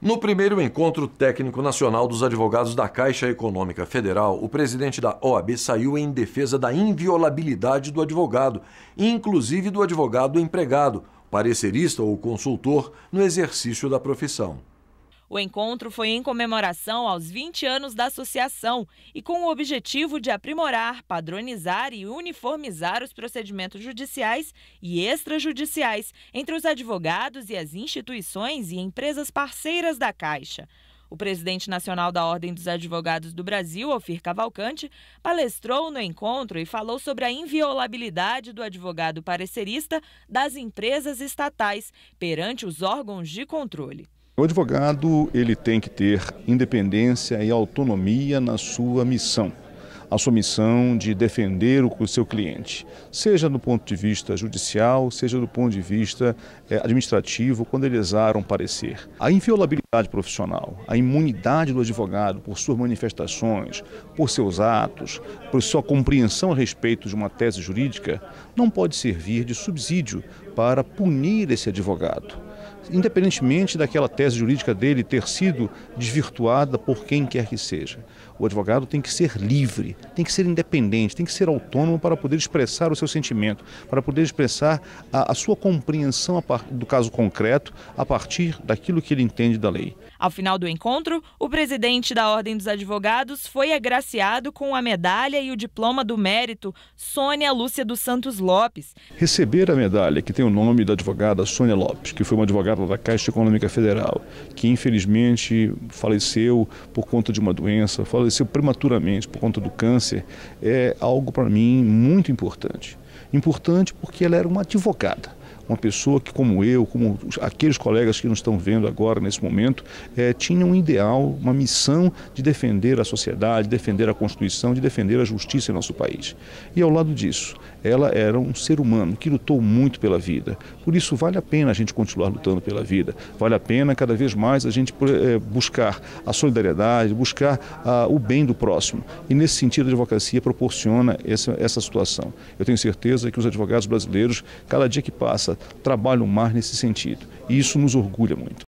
No primeiro encontro técnico nacional dos advogados da Caixa Econômica Federal, o presidente da OAB saiu em defesa da inviolabilidade do advogado, inclusive do advogado empregado, parecerista ou consultor, no exercício da profissão. O encontro foi em comemoração aos 20 anos da associação e com o objetivo de aprimorar, padronizar e uniformizar os procedimentos judiciais e extrajudiciais entre os advogados e as instituições e empresas parceiras da Caixa. O presidente nacional da Ordem dos Advogados do Brasil, Alfir Cavalcante, palestrou no encontro e falou sobre a inviolabilidade do advogado parecerista das empresas estatais perante os órgãos de controle. O advogado ele tem que ter independência e autonomia na sua missão. A sua missão de defender o seu cliente, seja do ponto de vista judicial, seja do ponto de vista eh, administrativo, quando ele exar um parecer. A inviolabilidade profissional, a imunidade do advogado por suas manifestações, por seus atos, por sua compreensão a respeito de uma tese jurídica, não pode servir de subsídio para punir esse advogado independentemente daquela tese jurídica dele ter sido desvirtuada por quem quer que seja. O advogado tem que ser livre, tem que ser independente, tem que ser autônomo para poder expressar o seu sentimento, para poder expressar a, a sua compreensão do caso concreto a partir daquilo que ele entende da lei. Ao final do encontro, o presidente da Ordem dos Advogados foi agraciado com a medalha e o diploma do mérito Sônia Lúcia dos Santos Lopes. Receber a medalha, que tem o nome da advogada Sônia Lopes, que foi uma advogada Prata da Caixa Econômica Federal, que infelizmente faleceu por conta de uma doença, faleceu prematuramente por conta do câncer, é algo para mim muito importante. Importante porque ela era uma advogada uma pessoa que, como eu, como aqueles colegas que nos estão vendo agora nesse momento, é, tinha um ideal, uma missão de defender a sociedade, defender a Constituição, de defender a justiça em nosso país. E ao lado disso, ela era um ser humano que lutou muito pela vida. Por isso, vale a pena a gente continuar lutando pela vida, vale a pena cada vez mais a gente é, buscar a solidariedade, buscar a, o bem do próximo. E nesse sentido, a advocacia proporciona essa, essa situação. Eu tenho certeza que os advogados brasileiros, cada dia que passa, trabalham mais nesse sentido. E isso nos orgulha muito.